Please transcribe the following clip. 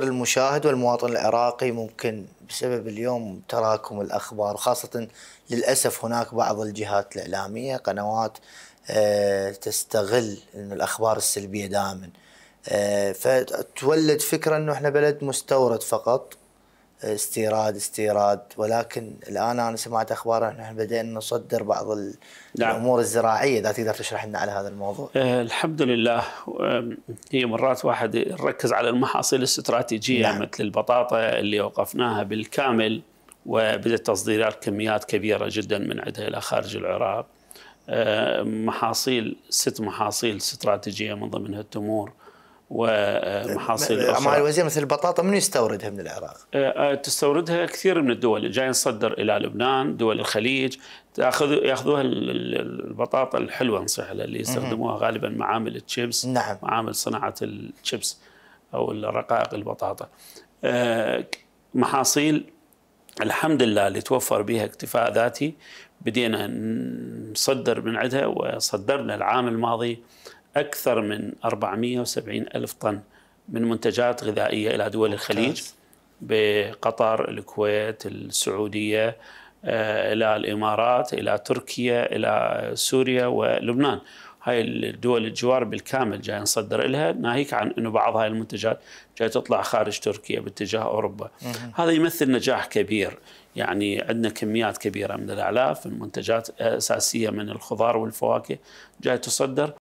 المشاهد والمواطن العراقي ممكن بسبب اليوم تراكم الاخبار وخاصه للاسف هناك بعض الجهات الاعلاميه قنوات آه، تستغل ان الاخبار السلبيه دائما آه، فتولد فكره انه احنا بلد مستورد فقط استيراد استيراد ولكن الان انا سمعت اخبار ان احنا بدينا نصدر بعض نعم. الامور الزراعيه اذا تقدر تشرح لنا على هذا الموضوع. أه الحمد لله هي مرات واحد يركز على المحاصيل الاستراتيجيه نعم. مثل البطاطا اللي وقفناها بالكامل وبدات تصديرات كميات كبيره جدا من عندها الى خارج العراق. أه محاصيل ست محاصيل استراتيجيه من ضمنها التمور ومحاصيل اخرى مع الوزير مثل البطاطا من يستوردها من العراق؟ أه، أه، تستوردها كثير من الدول جاي نصدر الى لبنان دول الخليج تاخذ ياخذوها البطاطا الحلوه نصيح اللي يستخدموها غالبا معامل الشيبس نعم معامل صناعه الشيبس او رقائق البطاطا أه، محاصيل الحمد لله اللي توفر بها اكتفاء ذاتي بدينا نصدر من عندها وصدرنا العام الماضي أكثر من 470 ألف طن من منتجات غذائية إلى دول الخليج بقطر الكويت السعودية آه، إلى الإمارات إلى تركيا إلى سوريا ولبنان هاي الدول الجوار بالكامل جاي نصدر لها ناهيك عن انه بعض هاي المنتجات جاي تطلع خارج تركيا باتجاه اوروبا هذا يمثل نجاح كبير يعني عندنا كميات كبيره من الاعلاف من منتجات اساسيه من الخضار والفواكه جاي تصدر